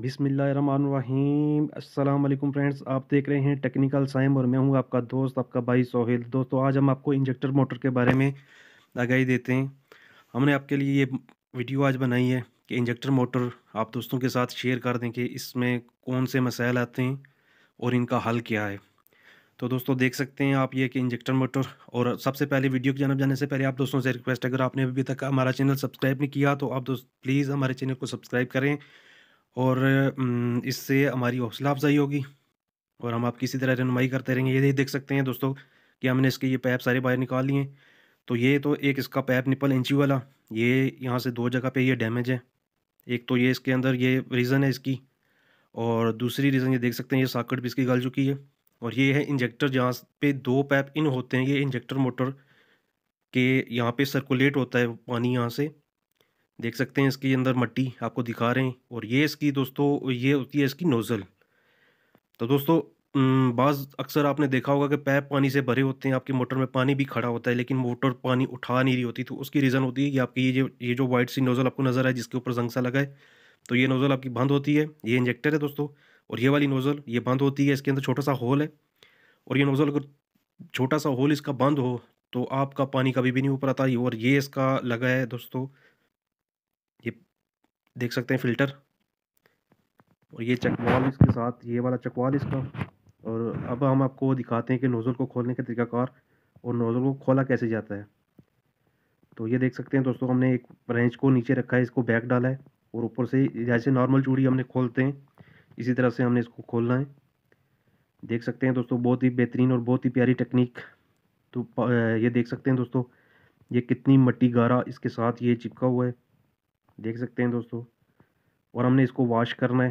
बिसमीम अल्लाम फ्रेंड्स आप देख रहे हैं टेक्निकल साइम और मैं हूं आपका दोस्त आपका भाई सोहेल दोस्तों आज हम आपको इंजेक्टर मोटर के बारे में आगाही देते हैं हमने आपके लिए ये वीडियो आज बनाई है कि इंजेक्टर मोटर आप दोस्तों के साथ शेयर कर दें कि इसमें कौन से मसाइल आते हैं और इनका हल क्या है तो दोस्तों देख सकते हैं आप ये कि इंजेक्टर मोटर और सबसे पहले वीडियो की जानब जाने से पहले आप दोस्तों से रिक्वेस्ट अगर आपने अभी तक हमारा चैनल सब्सक्राइब नहीं किया तो आप दोस्त प्लीज़ हमारे चैनल को सब्सक्राइब करें और इससे हमारी हौसला अफजाई होगी और हम आपकी इसी तरह रहनुमाई करते रहेंगे ये देख सकते हैं दोस्तों कि हमने इसके ये पैप सारे बाहर निकाल लिए तो ये तो एक इसका पैप निपल इंची वाला ये यहाँ से दो जगह पे ये डैमेज है एक तो ये इसके अंदर ये रीज़न है इसकी और दूसरी रीज़न ये देख सकते हैं ये साकट भी इसकी गल चुकी है और ये है इंजेक्टर जहाँ पे दो पैप इन होते हैं ये इंजेक्टर मोटर के यहाँ पे सर्कुलेट होता है पानी यहाँ से देख सकते हैं इसके अंदर मट्टी आपको दिखा रहे हैं और ये इसकी दोस्तों ये होती है इसकी नोज़ल तो दोस्तों बाज़ अक्सर आपने देखा होगा कि पैप पानी से भरे होते हैं आपके मोटर में पानी भी खड़ा होता है लेकिन मोटर पानी उठा नहीं रही होती तो उसकी रीज़न होती है कि आपकी ये जो ये जो वाइट सी नोज़ल आपको नज़र आए जिसके ऊपर जंगसा लगाए लगा है तो ये नोज़ल आपकी बंद होती है ये इंजेक्टर है दोस्तों और ये वाली नोज़ल ये बंद होती है इसके अंदर छोटा सा होल है और ये नोज़ल अगर छोटा सा होल इसका बंद हो तो आपका पानी कभी भी नहीं ऊपर आता और ये इसका लगा है दोस्तों देख सकते हैं फ़िल्टर और ये चकवाल इसके साथ ये वाला चकवाल इसका और अब हम आपको दिखाते हैं कि नोज़ल को खोलने का तरीकाकार और नोज़ल को खोला कैसे जाता है तो ये देख सकते हैं दोस्तों हमने एक ब्रेंच को नीचे रखा है इसको बैक डाला है और ऊपर से जैसे नॉर्मल चूड़ी हमने खोलते हैं इसी तरह से हमने इसको खोलना है देख सकते हैं दोस्तों बहुत ही बेहतरीन और बहुत ही प्यारी टेक्निक तो ये देख सकते हैं दोस्तों ये कितनी मट्टी गारा इसके साथ ये चिपका हुआ है देख सकते हैं दोस्तों और हमने इसको वॉश करना है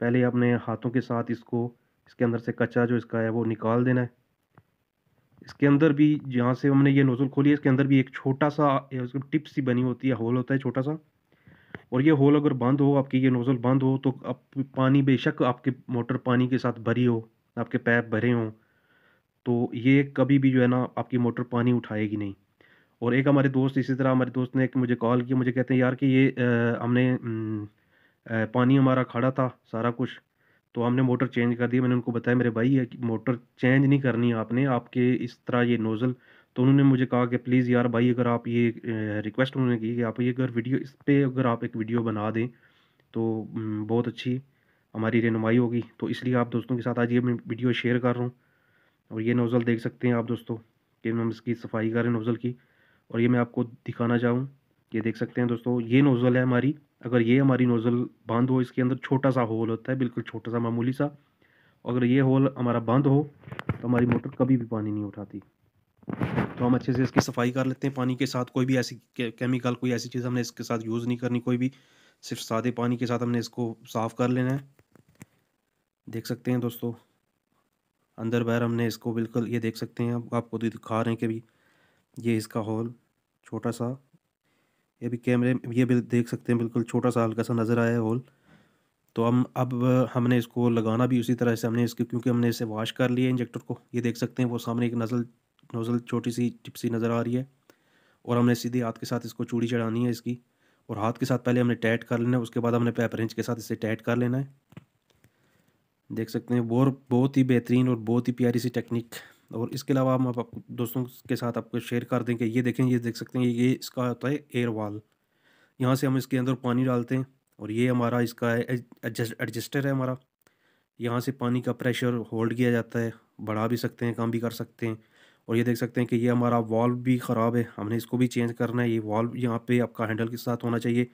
पहले अपने हाथों के साथ इसको इसके अंदर से कच्चा जो इसका है वो निकाल देना है इसके अंदर भी जहाँ से हमने ये नोज़ल खोली है इसके अंदर भी एक छोटा सा उसकी टिप सी बनी होती है होल होता है छोटा सा और ये होल अगर बंद हो आपकी ये नोज़ल बंद हो तो आप पानी बेशक आपके मोटर पानी के साथ भरी हो आपके पैप भरे हों तो ये कभी भी जो है ना आपकी मोटर पानी उठाएगी नहीं और एक हमारे दोस्त इसी तरह हमारे दोस्त ने एक मुझे कॉल किया मुझे कहते हैं यार कि ये आ, हमने आ, पानी हमारा खड़ा था सारा कुछ तो हमने मोटर चेंज कर दी मैंने उनको बताया मेरे भाई है कि मोटर चेंज नहीं करनी आपने आपके इस तरह ये नोज़ल तो उन्होंने मुझे कहा कि प्लीज़ यार भाई अगर आप ये रिक्वेस्ट उन्होंने की कि आप ये अगर वीडियो इस पर अगर आप एक वीडियो बना दें तो बहुत अच्छी हमारी रहनुमाई होगी तो इसलिए आप दोस्तों के साथ आज ये मैं वीडियो शेयर कर रहा हूँ और ये नोज़ल देख सकते हैं आप दोस्तों कि हम इसकी सफाई करें नोज़ल की और ये मैं आपको दिखाना चाहूँ ये देख सकते हैं दोस्तों ये नोज़ल है हमारी अगर ये हमारी नोज़ल बंद हो इसके अंदर छोटा सा होल होता है बिल्कुल छोटा सा मामूली सा अगर ये होल हमारा बंद हो तो हमारी मोटर कभी भी पानी नहीं उठाती तो हम अच्छे से इसकी सफाई कर लेते हैं पानी के साथ कोई भी ऐसी केमिकल कोई ऐसी चीज़ हमने इसके साथ यूज़ नहीं करनी कोई भी सिर्फ सादे पानी के साथ हमने इसको साफ़ कर लेना है देख सकते हैं दोस्तों अंदर बाहर हमने इसको बिल्कुल ये देख सकते हैं आपको दिखा रहे हैं कि भी ये इसका हॉल छोटा सा ये भी कैमरे ये भी देख सकते हैं बिल्कुल छोटा सा हल्का सा नज़र आया है हॉल तो हम अब हमने इसको लगाना भी उसी तरह से हमने इसके क्योंकि हमने इसे वॉश कर लिया इंजेक्टर को ये देख सकते हैं वो सामने एक नज़ल नोज़ल छोटी सी टिपसी नज़र आ रही है और हमने सीधे हाथ के साथ इसको चूड़ी चढ़ानी है इसकी और हाथ के साथ पहले हमने टैट कर लेना है उसके बाद हमने पेपर इंच के साथ इसे टैट कर लेना है देख सकते हैं बोर बहुत ही बेहतरीन और बहुत ही प्यारी सी टेक्निक और इसके अलावा हम आप दोस्तों के साथ आपको शेयर कर दें कि ये देखें ये देख सकते हैं ये इसका होता है एयर वाल यहाँ से हम इसके अंदर पानी डालते हैं और ये हमारा इसका है एडजस्टर है हमारा यहाँ से पानी का प्रेशर होल्ड किया जाता है बढ़ा भी सकते हैं कम भी कर सकते हैं और ये देख सकते हैं कि ये हमारा वॉल्व भी ख़राब है हमने इसको भी चेंज करना है ये वॉल्व यहाँ पे आपका हैंडल के साथ होना चाहिए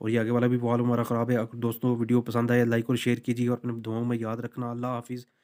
और ये आगे वाला भी वॉल्व हमारा ख़राब है अगर दोस्तों वीडियो पसंद आए लाइक और शेयर कीजिए और अपने दुआओं में याद रखना अल्लाह हाफिज़